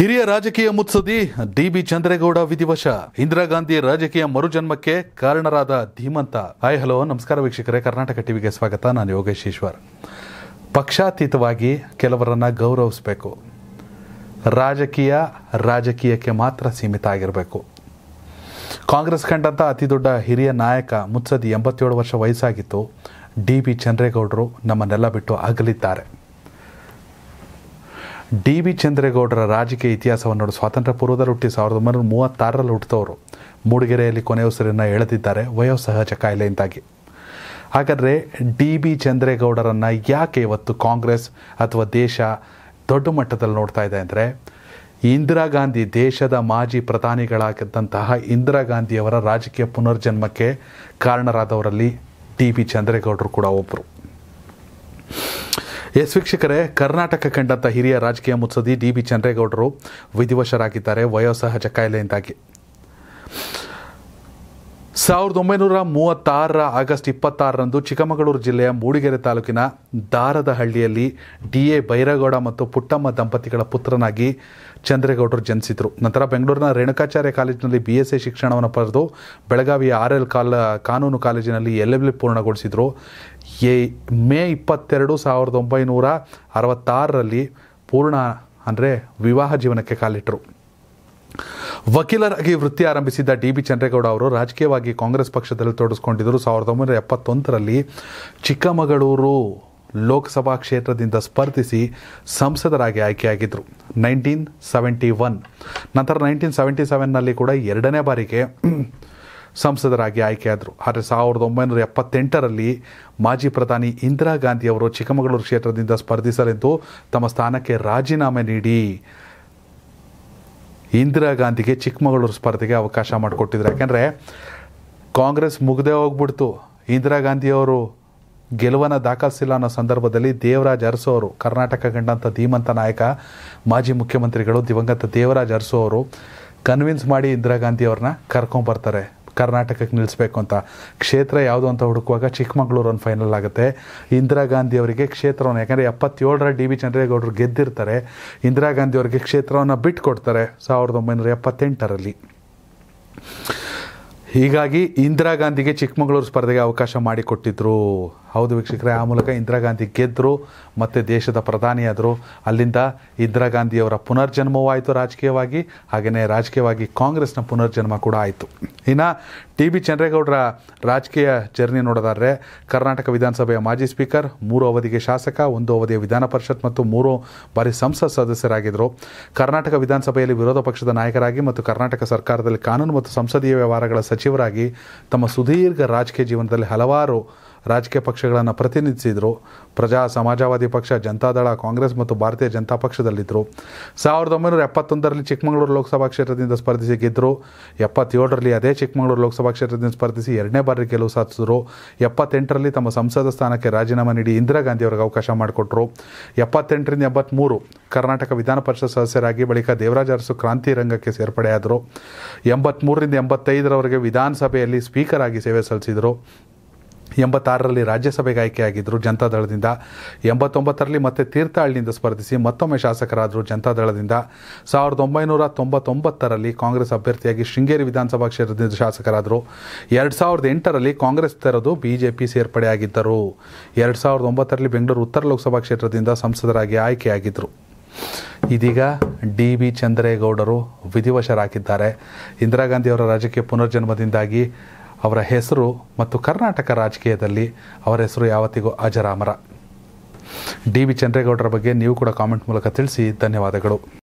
ಹಿರಿಯ ರಾಜಕೀಯ ಮುತ್ಸದಿ ಡಿ ಬಿ ಚಂದ್ರೇಗೌಡ ವಿಧಿವಶ ಇಂದಿರಾ ಗಾಂಧಿ ರಾಜಕೀಯ ಮರುಜನ್ಮಕ್ಕೆ ಕಾರಣರಾದ ಧೀಮಂತ ಹಾಯ್ ಹಲೋ ನಮಸ್ಕಾರ ವೀಕ್ಷಕರೇ ಕರ್ನಾಟಕ ಟಿವಿಗೆ ಸ್ವಾಗತ ನಾನು ಯೋಗೇಶ್ ಈಶ್ವರ್ ಪಕ್ಷಾತೀತವಾಗಿ ಕೆಲವರನ್ನ ಗೌರವಿಸಬೇಕು ರಾಜಕೀಯ ರಾಜಕೀಯಕ್ಕೆ ಮಾತ್ರ ಸೀಮಿತ ಆಗಿರಬೇಕು ಕಾಂಗ್ರೆಸ್ ಕಂಡಂತ ಅತಿ ದೊಡ್ಡ ಹಿರಿಯ ನಾಯಕ ಮುತ್ಸದಿ ಎಂಬತ್ತೇಳು ವರ್ಷ ವಯಸ್ಸಾಗಿತ್ತು ಡಿ ಬಿ ಚಂದ್ರೇಗೌಡರು ನಮ್ಮನ್ನೆಲ್ಲ ಬಿಟ್ಟು ಅಗಲಿದ್ದಾರೆ ಡಿ ಬಿ ಚಂದ್ರೇಗೌಡರ ರಾಜಕೀಯ ಇತಿಹಾಸವನ್ನು ನೋಡಿ ಸ್ವಾತಂತ್ರ್ಯ ಪೂರ್ವದಲ್ಲಿ ಹುಟ್ಟಿ ಸಾವಿರದ ಒಂಬೈನೂರ ಮೂವತ್ತಾರರಲ್ಲಿ ಹುಟ್ಟಿದವರು ಮೂಡಿಗೆರೆಯಲ್ಲಿ ಕೊನೆಯ ಉಸಿರನ್ನು ಎಳೆದಿದ್ದಾರೆ ವಯೋಸಹಜ ಕಾಯಿಲೆಯಿಂದಾಗಿ ಹಾಗಾದರೆ ಡಿ ಬಿ ಚಂದ್ರೇಗೌಡರನ್ನು ಯಾಕೆ ಇವತ್ತು ಕಾಂಗ್ರೆಸ್ ಅಥವಾ ದೇಶ ದೊಡ್ಡ ಮಟ್ಟದಲ್ಲಿ ನೋಡ್ತಾ ಇದೆ ಅಂದರೆ ಇಂದಿರಾ ಗಾಂಧಿ ದೇಶದ ಮಾಜಿ ಪ್ರಧಾನಿಗಳಾಗಿದ್ದಂತಹ ಇಂದಿರಾ ಗಾಂಧಿಯವರ ರಾಜಕೀಯ ಪುನರ್ಜನ್ಮಕ್ಕೆ ಕಾರಣರಾದವರಲ್ಲಿ ಡಿ ಬಿ ಚಂದ್ರೇಗೌಡರು ಕೂಡ ಒಬ್ಬರು ಎಸ್ ವೀಕ್ಷಕರೇ ಕರ್ನಾಟಕ ಕಂಡಂಥ ಹಿರಿಯ ರಾಜಕೀಯ ಮುತ್ಸದಿ ಡಿ ಬಿ ಚಂದ್ರೇಗೌಡರು ವಿಧಿವಶರಾಗಿದ್ದಾರೆ ವಯೋಸಹಜ ಕಾಯಿಲೆಯಿಂದಾಗಿ ಸಾವಿರದ ಒಂಬೈನೂರ ಮೂವತ್ತಾರರ ಆಗಸ್ಟ್ ಇಪ್ಪತ್ತಾರರಂದು ಚಿಕ್ಕಮಗಳೂರು ಜಿಲ್ಲೆಯ ಮೂಡಿಗೆರೆ ತಾಲೂಕಿನ ದಾರದಹಳ್ಳಿಯಲ್ಲಿ ಡಿ ಎ ಬೈರಗೌಡ ಮತ್ತು ಪುಟ್ಟಮ್ಮ ದಂಪತಿಗಳ ಪುತ್ರನಾಗಿ ಚಂದ್ರೇಗೌಡರು ಜನಿಸಿದರು ನಂತರ ಬೆಂಗಳೂರಿನ ರೇಣುಕಾಚಾರ್ಯ ಕಾಲೇಜಿನಲ್ಲಿ ಬಿ ಎಸ್ ಎ ಶಿಕ್ಷಣವನ್ನು ಪಡೆದು ಬೆಳಗಾವಿಯ ಆರ್ ಎಲ್ ಕಾಲ ಕಾನೂನು ಕಾಲೇಜಿನಲ್ಲಿ ಎಲ್ ಎಲ್ ಪೂರ್ಣಗೊಳಿಸಿದರು ಎ ಮೇ ಇಪ್ಪತ್ತೆರಡು ಸಾವಿರದ ಒಂಬೈನೂರ ಅರವತ್ತಾರರಲ್ಲಿ ಪೂರ್ಣ ಅಂದರೆ ವಿವಾಹ ಜೀವನಕ್ಕೆ ಕಾಲಿಟ್ಟರು ವಕೀಲರಾಗಿ ವೃತ್ತಿ ಆರಂಭಿಸಿದ್ದ ಡಿ ಬಿ ಚಂದ್ರೇಗೌಡ ಅವರು ರಾಜಕೀಯವಾಗಿ ಕಾಂಗ್ರೆಸ್ ಪಕ್ಷದಲ್ಲಿ ತೊಡಸ್ಕೊಂಡಿದ್ದರು ಸಾವಿರದ ಒಂಬೈನೂರ ಎಪ್ಪತ್ತೊಂದರಲ್ಲಿ ಚಿಕ್ಕಮಗಳೂರು ಲೋಕಸಭಾ ಕ್ಷೇತ್ರದಿಂದ ಸ್ಪರ್ಧಿಸಿ ಸಂಸದರಾಗಿ ಆಯ್ಕೆಯಾಗಿದ್ದರು ನೈನ್ಟೀನ್ ಸೆವೆಂಟಿ ಒನ್ ನಂತರ ನೈನ್ಟೀನ್ ಸೆವೆಂಟಿ ಸೆವೆನ್ನಲ್ಲಿ ಕೂಡ ಎರಡನೇ ಬಾರಿಗೆ ಸಂಸದರಾಗಿ ಆಯ್ಕೆಯಾದರು ಆದರೆ ಸಾವಿರದ ಒಂಬೈನೂರ ಎಪ್ಪತ್ತೆಂಟರಲ್ಲಿ ಮಾಜಿ ಪ್ರಧಾನಿ ಇಂದಿರಾ ಗಾಂಧಿಯವರು ಚಿಕ್ಕಮಗಳೂರು ಕ್ಷೇತ್ರದಿಂದ ಸ್ಪರ್ಧಿಸಲೆಂದು ತಮ್ಮ ಸ್ಥಾನಕ್ಕೆ ರಾಜೀನಾಮೆ ನೀಡಿ ಇಂದಿರಾ ಗಾಂಧಿಗೆ ಚಿಕ್ಕಮಗಳೂರು ಸ್ಪರ್ಧೆಗೆ ಅವಕಾಶ ಮಾಡಿಕೊಟ್ಟಿದ್ರು ಯಾಕೆಂದರೆ ಕಾಂಗ್ರೆಸ್ ಮುಗ್ದೇ ಹೋಗ್ಬಿಡ್ತು ಇಂದಿರಾ ಗಾಂಧಿಯವರು ಗೆಲುವನ್ನು ದಾಖಲಿಸಿಲ್ಲ ಅನ್ನೋ ಸಂದರ್ಭದಲ್ಲಿ ದೇವರಾಜ್ ಅರಸು ಅವರು ಕರ್ನಾಟಕ ಕಂಡಂಥ ಧೀಮಂತ ನಾಯಕ ಮಾಜಿ ಮುಖ್ಯಮಂತ್ರಿಗಳು ದಿವಂಗತ ದೇವರಾಜ್ ಅರಸು ಅವರು ಕನ್ವಿನ್ಸ್ ಮಾಡಿ ಇಂದಿರಾ ಗಾಂಧಿಯವ್ರನ್ನ ಕರ್ಕೊಂಡ್ಬರ್ತಾರೆ ಕರ್ನಾಟಕಕ್ಕೆ ನಿಲ್ಲಿಸಬೇಕು ಅಂತ ಕ್ಷೇತ್ರ ಯಾವುದು ಅಂತ ಹುಡುಕುವಾಗ ಚಿಕ್ಕಮಗಳೂರು ಒಂದು ಫೈನಲ್ ಆಗುತ್ತೆ ಇಂದಿರಾ ಗಾಂಧಿ ಅವರಿಗೆ ಕ್ಷೇತ್ರವನ್ನು ಯಾಕಂದರೆ ಎಪ್ಪತ್ತೇಳರ ಡಿ ವಿ ಚಂದ್ರೇಗೌಡರು ಗೆದ್ದಿರ್ತಾರೆ ಇಂದಿರಾ ಗಾಂಧಿ ಅವರಿಗೆ ಕ್ಷೇತ್ರವನ್ನು ಬಿಟ್ಟು ಕೊಡ್ತಾರೆ ಸಾವಿರದ ಒಂಬೈನೂರ ಎಪ್ಪತ್ತೆಂಟರಲ್ಲಿ ಹೀಗಾಗಿ ಇಂದಿರಾ ಗಾಂಧಿಗೆ ಚಿಕ್ಕಮಗಳೂರು ಸ್ಪರ್ಧೆಗೆ ಅವಕಾಶ ಮಾಡಿಕೊಟ್ಟಿದ್ರು ಹೌದು ವೀಕ್ಷಕರೇ ಆ ಮೂಲಕ ಇಂದಿರಾ ಗಾಂಧಿ ಗೆದ್ದರು ಮತ್ತು ದೇಶದ ಪ್ರಧಾನಿಯಾದರು ಅಲ್ಲಿಂದ ಇಂದಿರಾ ಗಾಂಧಿಯವರ ಆಯಿತು ರಾಜಕೀಯವಾಗಿ ಹಾಗೆಯೇ ರಾಜಕೀಯವಾಗಿ ಕಾಂಗ್ರೆಸ್ನ ಪುನರ್ಜನ್ಮ ಕೂಡ ಆಯಿತು ಇನ್ನು ಟಿ ಬಿ ಚಂದ್ರೇಗೌಡರ ರಾಜಕೀಯ ಜರ್ನಿ ನೋಡೋದಾದರೆ ಕರ್ನಾಟಕ ವಿಧಾನಸಭೆಯ ಮಾಜಿ ಸ್ಪೀಕರ್ ಮೂರು ಅವಧಿಗೆ ಶಾಸಕ ಒಂದು ಅವಧಿಯ ವಿಧಾನ ಪರಿಷತ್ ಮತ್ತು ಮೂರು ಬಾರಿ ಸಂಸತ್ ಸದಸ್ಯರಾಗಿದ್ದರು ಕರ್ನಾಟಕ ವಿಧಾನಸಭೆಯಲ್ಲಿ ವಿರೋಧ ಪಕ್ಷದ ನಾಯಕರಾಗಿ ಮತ್ತು ಕರ್ನಾಟಕ ಸರ್ಕಾರದಲ್ಲಿ ಕಾನೂನು ಮತ್ತು ಸಂಸದೀಯ ವ್ಯವಹಾರಗಳ ಸಚಿವರಾಗಿ ತಮ್ಮ ಸುದೀರ್ಘ ರಾಜಕೀಯ ಜೀವನದಲ್ಲಿ ಹಲವಾರು ರಾಜಕೀಯ ಪಕ್ಷಗಳನ್ನು ಪ್ರತಿನಿಧಿಸಿದರು ಪ್ರಜಾ ಸಮಾಜವಾದಿ ಪಕ್ಷ ಜನತಾದಳ ಕಾಂಗ್ರೆಸ್ ಮತ್ತು ಭಾರತೀಯ ಜನತಾ ಪಕ್ಷದಲ್ಲಿದ್ದರು ಸಾವಿರದ ಒಂಬೈನೂರ ಎಪ್ಪತ್ತೊಂದರಲ್ಲಿ ಚಿಕ್ಕಮಗಳೂರು ಲೋಕಸಭಾ ಕ್ಷೇತ್ರದಿಂದ ಸ್ಪರ್ಧಿಸಿ ಗೆದ್ದರು ಎಪ್ಪತ್ತೇಳರಲ್ಲಿ ಅದೇ ಚಿಕ್ಕಮಗಳೂರು ಲೋಕಸಭಾ ಕ್ಷೇತ್ರದಿಂದ ಸ್ಪರ್ಧಿಸಿ ಎರಡನೇ ಬಾರಿ ಗೆಲುವು ಸಾಧಿಸಿದರು ಎಪ್ಪತ್ತೆಂಟರಲ್ಲಿ ತಮ್ಮ ಸಂಸದ ಸ್ಥಾನಕ್ಕೆ ರಾಜೀನಾಮೆ ನೀಡಿ ಇಂದಿರಾ ಗಾಂಧಿ ಅವರಿಗೆ ಅವಕಾಶ ಮಾಡಿಕೊಟ್ರು ಎಪ್ಪತ್ತೆಂಟರಿಂದ ಎಂಬತ್ಮೂರು ಕರ್ನಾಟಕ ವಿಧಾನ ಪರಿಷತ್ ಸದಸ್ಯರಾಗಿ ಬಳಿಕ ದೇವರಾಜ ಅರಸು ಕ್ರಾಂತಿ ರಂಗಕ್ಕೆ ಸೇರ್ಪಡೆಯಾದರು ಎಂಬತ್ತ್ಮೂರರಿಂದ ಎಂಬತ್ತೈದರವರೆಗೆ ವಿಧಾನಸಭೆಯಲ್ಲಿ ಸ್ಪೀಕರ್ ಆಗಿ ಸೇವೆ ಸಲ್ಲಿಸಿದರು ಎಂಬತ್ತಾರರಲ್ಲಿ ರಾಜ್ಯಸಭೆಗೆ ಆಯ್ಕೆಯಾಗಿದ್ದರು ಜನತಾದಳದಿಂದ ಎಂಬತ್ತೊಂಬತ್ತರಲ್ಲಿ ಮತ್ತೆ ತೀರ್ಥಹಳ್ಳಿಯಿಂದ ಸ್ಪರ್ಧಿಸಿ ಮತ್ತೊಮ್ಮೆ ಶಾಸಕರಾದರು ಜನತಾದಳದಿಂದ ಸಾವಿರದ ಒಂಬೈನೂರ ತೊಂಬತ್ತೊಂಬತ್ತರಲ್ಲಿ ಕಾಂಗ್ರೆಸ್ ಅಭ್ಯರ್ಥಿಯಾಗಿ ಶೃಂಗೇರಿ ವಿಧಾನಸಭಾ ಕ್ಷೇತ್ರದಿಂದ ಶಾಸಕರಾದರು ಎರಡು ಸಾವಿರದ ಎಂಟರಲ್ಲಿ ಕಾಂಗ್ರೆಸ್ ತೆರೆದು ಬಿಜೆಪಿ ಸೇರ್ಪಡೆಯಾಗಿದ್ದರು ಎರಡು ಸಾವಿರದ ಒಂಬತ್ತರಲ್ಲಿ ಬೆಂಗಳೂರು ಉತ್ತರ ಲೋಕಸಭಾ ಕ್ಷೇತ್ರದಿಂದ ಸಂಸದರಾಗಿ ಆಯ್ಕೆಯಾಗಿದ್ದರು ಇದೀಗ ಡಿ ಬಿ ಚಂದ್ರೇಗೌಡರು ವಿಧಿವಶರಾಗಿದ್ದಾರೆ ಇಂದಿರಾ ಗಾಂಧಿಯವರ ರಾಜಕೀಯ ಪುನರ್ಜನ್ಮದಿಂದಾಗಿ ಅವರ ಹೆಸರು ಮತ್ತು ಕರ್ನಾಟಕ ರಾಜಕೀಯದಲ್ಲಿ ಅವರ ಹೆಸರು ಯಾವತ್ತಿಗೂ ಅಜರಾಮರ ಡಿ ವಿ ಚಂದ್ರೇಗೌಡರ ಬಗ್ಗೆ ನೀವು ಕೂಡ ಕಾಮೆಂಟ್ ಮೂಲಕ ತಿಳಿಸಿ ಧನ್ಯವಾದಗಳು